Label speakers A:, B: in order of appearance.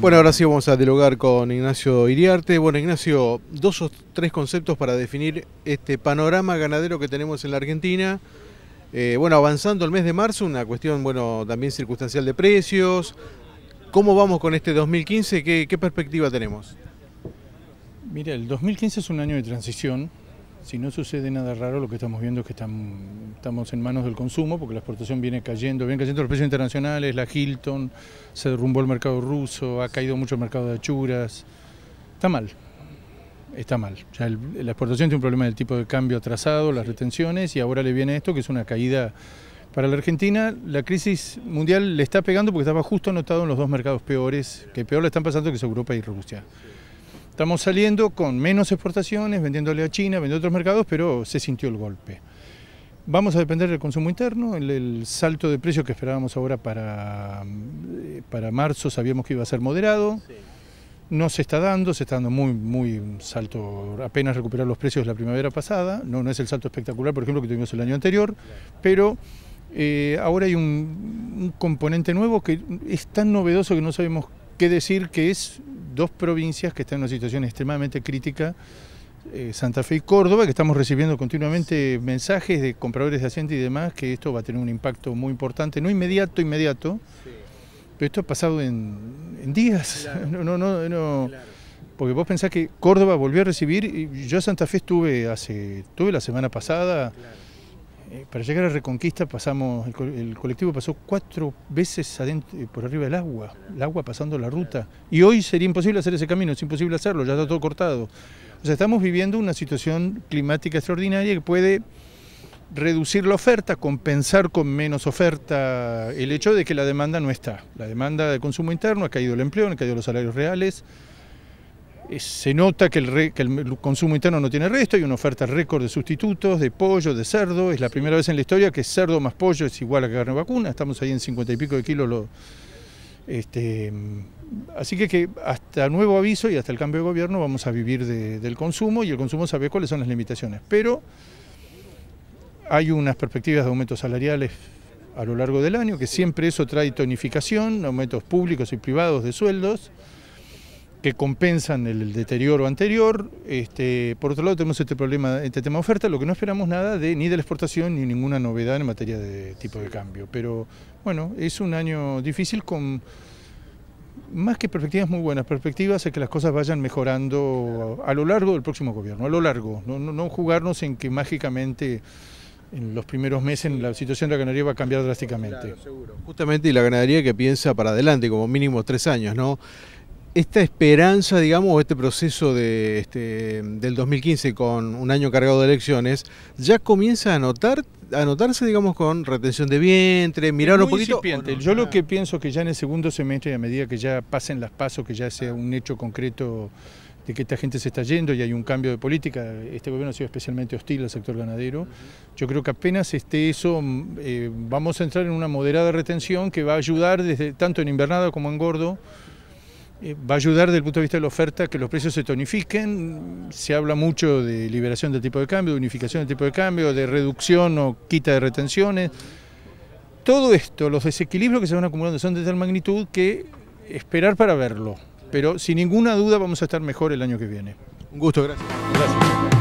A: Bueno, ahora sí vamos a dialogar con Ignacio Iriarte. Bueno, Ignacio, dos o tres conceptos para definir este panorama ganadero que tenemos en la Argentina. Eh, bueno, avanzando el mes de marzo, una cuestión, bueno, también circunstancial de precios. ¿Cómo vamos con este 2015? ¿Qué, qué perspectiva tenemos?
B: Mira, el 2015 es un año de transición si no sucede nada raro, lo que estamos viendo es que estamos en manos del consumo, porque la exportación viene cayendo, vienen cayendo los precios internacionales, la Hilton, se derrumbó el mercado ruso, ha caído mucho el mercado de achuras. Está mal, está mal. la exportación tiene un problema del tipo de cambio atrasado, las retenciones, y ahora le viene esto, que es una caída para la Argentina, la crisis mundial le está pegando porque estaba justo anotado en los dos mercados peores, que peor le están pasando que es Europa y Rusia. Estamos saliendo con menos exportaciones, vendiéndole a China, vendiendo a otros mercados, pero se sintió el golpe. Vamos a depender del consumo interno, el, salto de precios que esperábamos ahora para, eh, para marzo sabíamos que iba a ser moderado. no se está dando, se está dando muy, muy salto, apenas recuperar los precios de la primavera pasada, no, es el salto espectacular, por ejemplo, que tuvimos el año anterior, pero eh, ahora hay un, componente nuevo que es tan novedoso que no sabemos qué decir, que es dos provincias que están en una situación extremadamente crítica, eh, Santa Fe y Córdoba, que estamos recibiendo continuamente mensajes de compradores de asiento y demás, que esto va a tener un impacto muy importante, no inmediato, inmediato, pero esto ha pasado en, días, no, no, no, porque vos pensás que Córdoba volvió a recibir, y yo Santa Fe estuve hace, tuve la semana pasada. Eh, para llegar a Reconquista pasamos, el, colectivo pasó cuatro veces eh, por arriba del agua, el agua pasando la ruta. Y hoy sería imposible hacer ese camino, es imposible hacerlo, ya está todo cortado. O sea, estamos viviendo una situación climática extraordinaria que puede reducir la oferta, compensar con menos oferta el hecho de que la demanda no está. La demanda de consumo interno ha caído el empleo, han caído los salarios reales. Eh, se nota que el, consumo interno no tiene resto, hay una oferta récord de sustitutos, de pollo, de cerdo. Es la primera vez en la historia que cerdo más pollo es igual a carne vacuna. Estamos ahí en 50 y pico de kilos. Este, así que, que, hasta nuevo aviso y hasta el cambio de gobierno vamos a vivir del consumo y el consumo sabe cuáles son las limitaciones. Pero hay unas perspectivas de aumentos salariales a lo largo del año, que siempre eso trae tonificación, aumentos públicos y privados de sueldos que compensan el, deterioro anterior. Este, por otro lado tenemos este problema, este tema oferta, lo que no esperamos nada de ni de la exportación ni ninguna novedad en materia de tipo de cambio. Pero bueno, es un año difícil con más que perspectivas muy buenas, perspectivas de que las cosas vayan mejorando a lo largo del próximo gobierno, a lo largo, no, jugarnos en que mágicamente en los primeros meses la situación de la ganadería va a cambiar drásticamente.
A: Justamente y la ganadería que piensa para adelante, como mínimo tres años, ¿no? esta esperanza, digamos, o este proceso de, este, del 2015 con un año cargado de elecciones, ya comienza a notar, notarse, digamos, con retención de vientre, mirar un poquito.
B: Yo lo que pienso que ya en el segundo semestre, a medida que ya pasen las pasos, que ya sea un hecho concreto de que esta gente se está yendo y hay un cambio de política, este gobierno ha sido especialmente hostil al sector ganadero, yo creo que apenas esté eso, mm, eh, vamos a entrar en una moderada retención que va a ayudar desde tanto en invernada como en gordo. Eh, va a ayudar desde el punto de vista de la oferta que los precios se tonifiquen. Se habla mucho de liberación del tipo de cambio, de unificación del tipo de cambio, de reducción o quita de retenciones. Todo esto, los desequilibrios que se van acumulando son de tal magnitud que esperar para verlo. Pero sin ninguna duda vamos a estar mejor el año que viene. Un gusto, gracias. gracias.